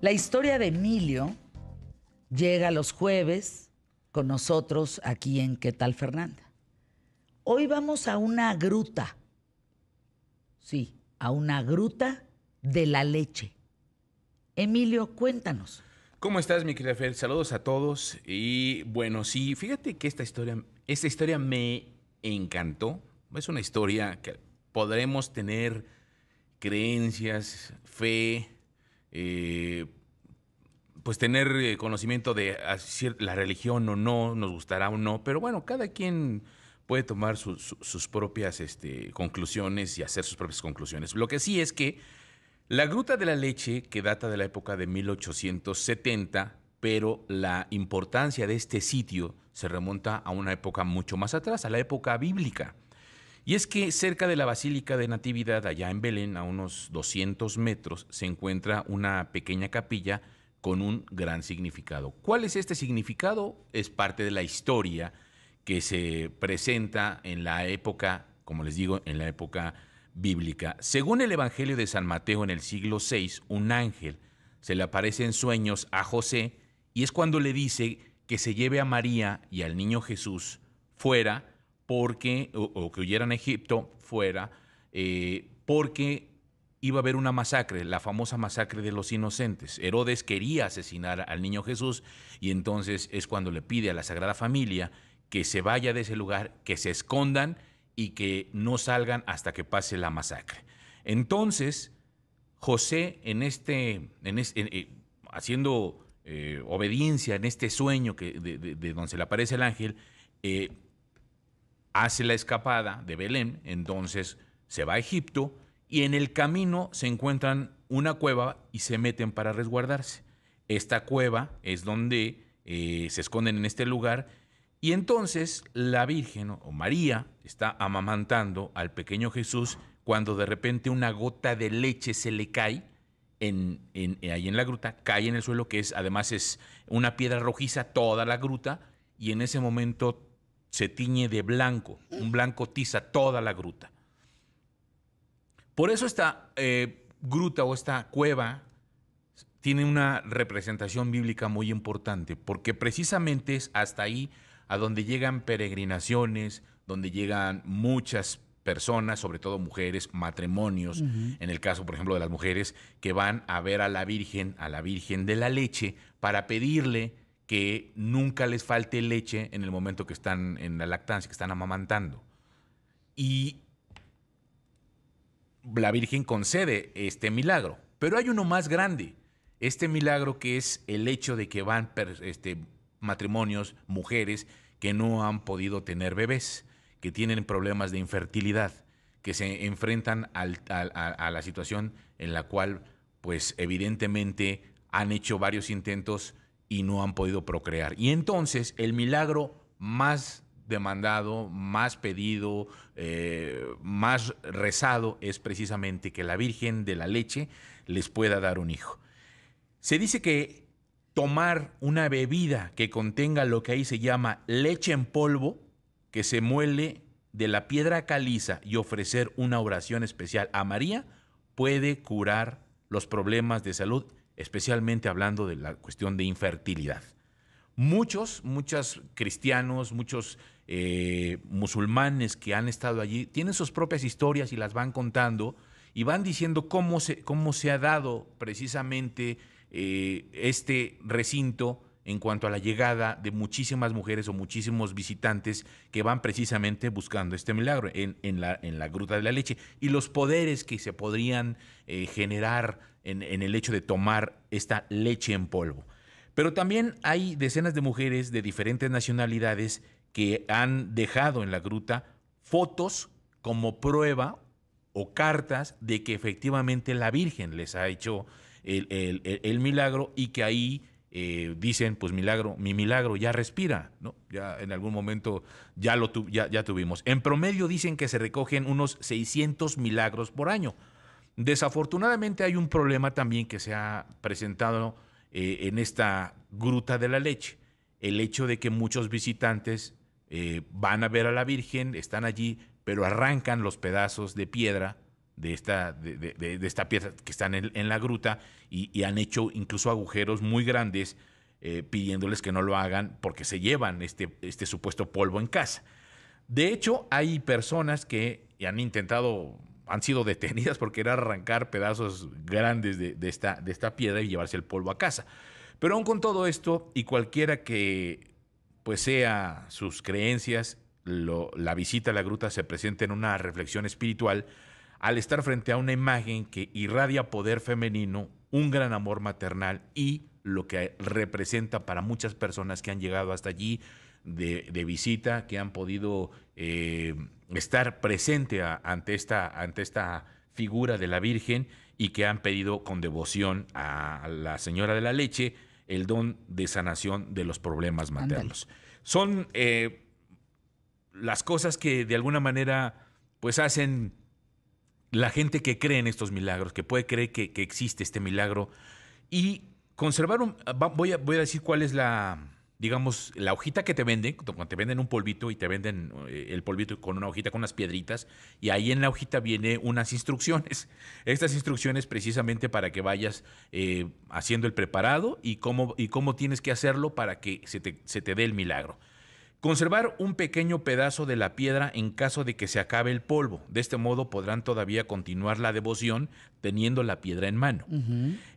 La historia de Emilio llega los jueves con nosotros aquí en ¿Qué tal Fernanda? Hoy vamos a una gruta. Sí, a una gruta de la leche. Emilio, cuéntanos. ¿Cómo estás, mi querida Fer? Saludos a todos. Y bueno, sí, fíjate que esta historia, esta historia me encantó. Es una historia que podremos tener creencias, fe, eh, pues tener eh, conocimiento de la religión o no, nos gustará o no, pero bueno, cada quien puede tomar sus propias este, conclusiones y hacer sus propias conclusiones. Lo que sí es que la Gruta de la Leche, que data de la época de 1870, pero la importancia de este sitio se remonta a una época mucho más atrás, a la época bíblica. Y es que cerca de la Basílica de Natividad, allá en Belén, a unos 200 metros, se encuentra una pequeña capilla con un gran significado. ¿Cuál es este significado? Es parte de la historia que se presenta en la época, como les digo, en la época bíblica. Según el Evangelio de San Mateo en el siglo VI, un ángel se le aparece en sueños a José y es cuando le dice que se lleve a María y al niño Jesús fuera porque, o, que huyeran a Egipto fuera, eh, porque iba a haber una masacre, la famosa masacre de los inocentes. Herodes quería asesinar al niño Jesús y entonces es cuando le pide a la Sagrada Familia que se vaya de ese lugar, que se escondan y que no salgan hasta que pase la masacre. Entonces, José, en este, en eh, haciendo eh, obediencia en este sueño que, de, donde se le aparece el ángel, hace la escapada de Belén, entonces se va a Egipto y en el camino se encuentran una cueva y se meten para resguardarse. Esta cueva es donde eh, se esconden en este lugar y entonces la Virgen o María está amamantando al pequeño Jesús cuando de repente una gota de leche se le cae en, ahí en la gruta, cae en el suelo que es además es una piedra rojiza toda la gruta y en ese momento se tiñe de blanco. Un blanco tiza toda la gruta. Por eso esta eh, gruta o esta cueva tiene una representación bíblica muy importante, porque precisamente es hasta ahí a donde llegan peregrinaciones, donde llegan muchas personas, sobre todo mujeres, matrimonios, en el caso, por ejemplo, de las mujeres que van a ver a la Virgen, a la Virgen de la Leche, para pedirle que nunca les falte leche en el momento que están en la lactancia, que están amamantando. Y la Virgen concede este milagro. Pero hay uno más grande. Este milagro que es el hecho de que van este, matrimonios, mujeres que no han podido tener bebés, que tienen problemas de infertilidad, que se enfrentan a, a la situación en la cual, pues evidentemente, han hecho varios intentos y no han podido procrear. Y entonces el milagro más demandado, más pedido, eh, más rezado es precisamente que la Virgen de la leche les pueda dar un hijo. Se dice que tomar una bebida que contenga lo que ahí se llama leche en polvo, que se muele de la piedra caliza y ofrecer una oración especial a María, puede curar los problemas de salud especialmente hablando de la cuestión de infertilidad. Muchos, muchos cristianos, muchos eh, musulmanes que han estado allí tienen sus propias historias y las van contando y van diciendo cómo se, cómo se ha dado precisamente eh, este recinto en cuanto a la llegada de muchísimas mujeres o muchísimos visitantes que van precisamente buscando este milagro en, la, Gruta de la Leche y los poderes que se podrían eh, generar en, el hecho de tomar esta leche en polvo. Pero también hay decenas de mujeres de diferentes nacionalidades que han dejado en la gruta fotos como prueba o cartas de que efectivamente la Virgen les ha hecho el, milagro y que ahí eh, dicen, pues milagro, mi milagro ya respira, ¿no? Ya en algún momento ya lo ya, ya tuvimos. En promedio dicen que se recogen unos 600 milagros por año. Desafortunadamente hay un problema también que se ha presentado eh, en esta gruta de la leche, el hecho de que muchos visitantes eh, van a ver a la Virgen, están allí, pero arrancan los pedazos de piedra de esta, de, esta piedra que están en, la gruta y, han hecho incluso agujeros muy grandes eh, pidiéndoles que no lo hagan porque se llevan este, este supuesto polvo en casa. De hecho, hay personas que han intentado han sido detenidas porque era arrancar pedazos grandes de, esta, de esta piedra y llevarse el polvo a casa. Pero aún con todo esto, y cualquiera que pues sea sus creencias, la visita a la gruta se presenta en una reflexión espiritual al estar frente a una imagen que irradia poder femenino, un gran amor maternal y lo que representa para muchas personas que han llegado hasta allí de, visita, que han podido eh, estar presente ante, esta, ante esta figura de la Virgen y que han pedido con devoción a la Señora de la Leche el don de sanación de los problemas maternos. Son eh, las cosas que de alguna manera pues hacen la gente que cree en estos milagros, que puede creer que, existe este milagro y conservar Voy a, voy a decir cuál es la, digamos, la hojita que te venden, cuando te venden un polvito y te venden eh, el polvito con una hojita con unas piedritas, y ahí en la hojita viene unas instrucciones. Estas instrucciones precisamente para que vayas eh, haciendo el preparado y cómo, y cómo tienes que hacerlo para que se te, se te dé el milagro. Conservar un pequeño pedazo de la piedra en caso de que se acabe el polvo. De este modo podrán todavía continuar la devoción teniendo la piedra en mano.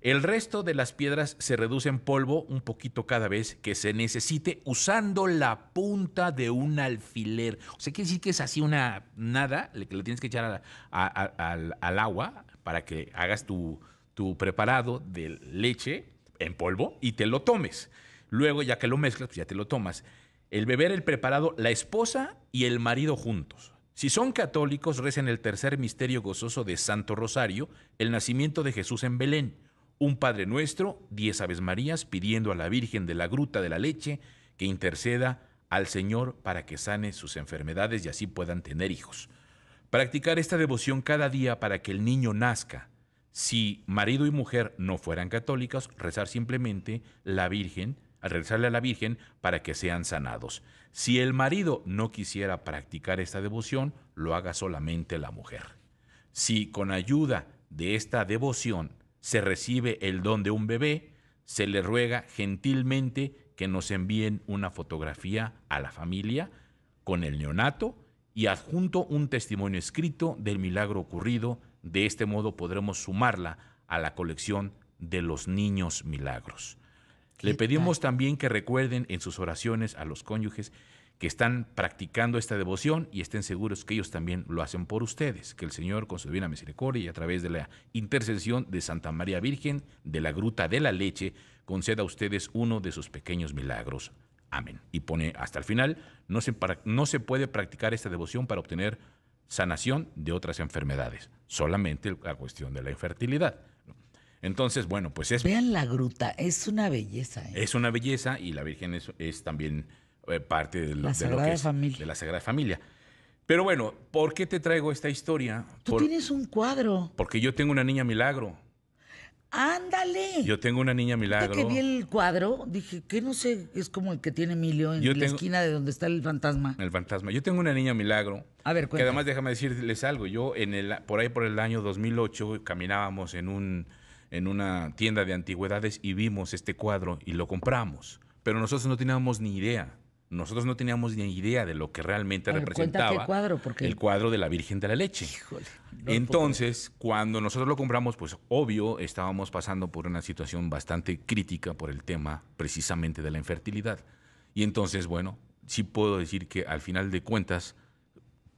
El resto de las piedras se reduce en polvo un poquito cada vez que se necesite usando la punta de un alfiler. O sea, quiere decir que es así una nada, que le tienes que echar al, agua para que hagas tu, tu preparado de leche en polvo y te lo tomes. Luego, ya que lo mezclas, pues ya te lo tomas el beber el preparado, la esposa y el marido juntos. Si son católicos, recen el tercer misterio gozoso de Santo Rosario, el nacimiento de Jesús en Belén, un Padre Nuestro, diez Aves Marías, pidiendo a la Virgen de la Gruta de la Leche que interceda al Señor para que sane sus enfermedades y así puedan tener hijos. Practicar esta devoción cada día para que el niño nazca. Si marido y mujer no fueran católicos, rezar simplemente la Virgen a regresarle a la Virgen para que sean sanados. Si el marido no quisiera practicar esta devoción, lo haga solamente la mujer. Si con ayuda de esta devoción se recibe el don de un bebé, se le ruega gentilmente que nos envíen una fotografía a la familia con el neonato y adjunto un testimonio escrito del milagro ocurrido. De este modo podremos sumarla a la colección de los niños milagros. Le pedimos también que recuerden en sus oraciones a los cónyuges que están practicando esta devoción y estén seguros que ellos también lo hacen por ustedes. Que el Señor, con su divina misericordia y a través de la intercesión de Santa María Virgen de la Gruta de la Leche, conceda a ustedes uno de sus pequeños milagros. Amén. Y pone hasta el final, no se, no se puede practicar esta devoción para obtener sanación de otras enfermedades, solamente la cuestión de la infertilidad. Entonces, bueno, pues es... Vean la gruta, es una belleza. ¿eh? Es una belleza y la Virgen es, también eh, parte de lo, la de de la Sagrada Familia. Pero bueno, ¿por qué te traigo esta historia? Tú tienes un cuadro. Porque yo tengo una niña milagro. Ándale. Yo tengo una niña milagro. que vi el cuadro, dije, que no sé, es como el que tiene Emilio en la esquina de donde está el fantasma. El fantasma. Yo tengo una niña milagro. A ver, cuéntame. Que además déjame decirles algo. Yo en el, por ahí por el año 2008 caminábamos en un en una tienda de antigüedades y vimos este cuadro y lo compramos. Pero nosotros no teníamos ni idea. Nosotros no teníamos ni idea de lo que realmente representaba qué cuadro, el cuadro de la Virgen de la Leche. Entonces, cuando nosotros lo compramos, pues obvio, estábamos pasando por una situación bastante crítica por el tema precisamente de la infertilidad. Y entonces, bueno, sí puedo decir que al final de cuentas,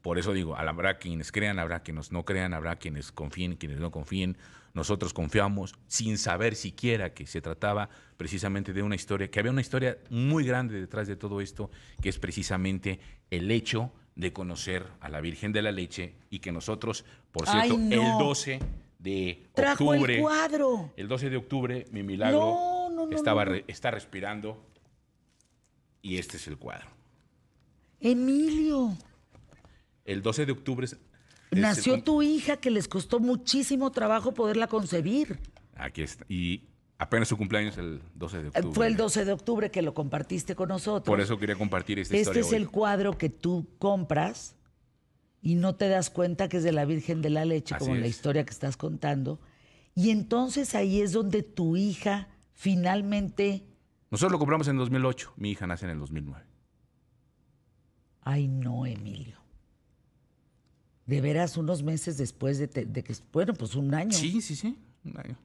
por eso digo, habrá quienes crean, habrá quienes no crean, habrá quienes confíen, quienes no confíen, nosotros confiamos sin saber siquiera que se trataba precisamente de una historia, que había una historia muy grande detrás de todo esto, que es precisamente el hecho de conocer a la Virgen de la Leche y que nosotros, por cierto, el 12 de octubre. El, cuadro. el 12 de octubre, mi milagro estaba está respirando y este es el cuadro. Emilio. El 12 de octubre Nació tu hija que les costó muchísimo trabajo poderla concebir. Aquí está. Y apenas su cumpleaños el 12 de eh, octubre. Fue el 12 de octubre que lo compartiste con nosotros. Por eso quería compartir esta este historia. Este es el cuadro que tú compras y no te das cuenta que es de la Virgen de la Leche, como la historia que estás contando. Y entonces ahí es donde tu hija finalmente. Nosotros lo compramos en 2008, mi hija nace en el 2009. Ay, no, Emilio. De veras, unos meses después de, que, bueno, pues un año. Sí, sí, sí, un año.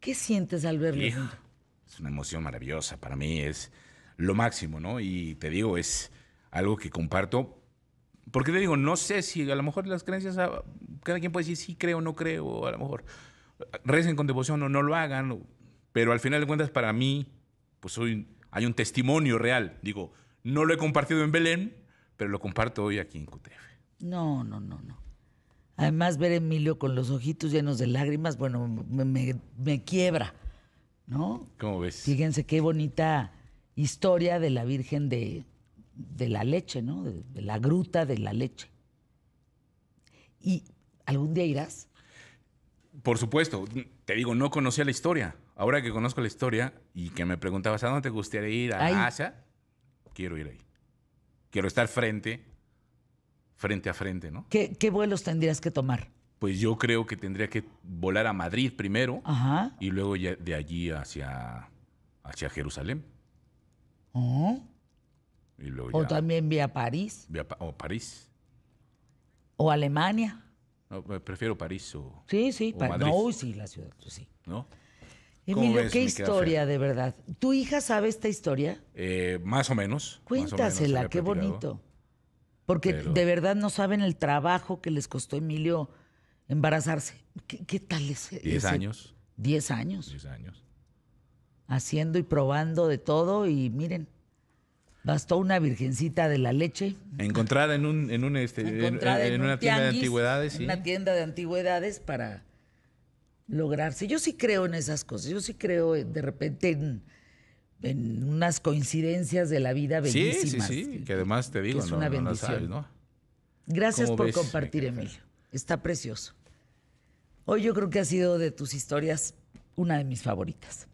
¿Qué sientes al verlo? es una emoción maravillosa para mí, es lo máximo, ¿no? Y te digo, es algo que comparto. Porque te digo, no sé si a lo mejor las creencias, ah, cada quien puede decir sí creo, no creo, a lo mejor recen con devoción o no lo hagan, pero al final de cuentas para mí, pues soy, hay un testimonio real. Digo, no lo he compartido en Belén, pero lo comparto hoy aquí en QTF. No, no, no, no. Además, ver a Emilio con los ojitos llenos de lágrimas, bueno, me, quiebra, ¿no? ¿Cómo ves? Fíjense qué bonita historia de la Virgen de, la leche, ¿no? De, de, la gruta de la leche. ¿Y algún día irás? Por supuesto. Te digo, no conocía la historia. Ahora que conozco la historia y que me preguntabas, ¿a dónde te gustaría ir? ¿A Asia? Quiero ir ahí. Quiero estar frente, frente a frente, ¿no? ¿Qué, vuelos tendrías que tomar? Pues yo creo que tendría que volar a Madrid primero y luego de allí hacia, hacia Jerusalén. Oh. o también vía París. o París. O Alemania. prefiero París o. Sí, sí, París No, sí, la ciudad, pues sí. ¿No? Emilio, qué historia de verdad. ¿Tu hija sabe esta historia? Eh, más o menos. Cuéntasela, qué bonito. Porque de verdad no saben el trabajo que les costó Emilio embarazarse. ¿Qué, tal es? Diez años. Diez años. Diez años. Haciendo y probando de todo y miren. Bastó una virgencita de la leche. Encontrada en un, en este, una tienda de antigüedades. En una tienda de antigüedades para lograrse. Yo sí creo en esas cosas, yo sí creo eh, de repente en, unas coincidencias de la vida bellísimas. Sí, sí, sí, que además te digo, es una bendición. No Gracias por compartir, Emilio. Está precioso. Hoy yo creo que ha sido de tus historias una de mis favoritas.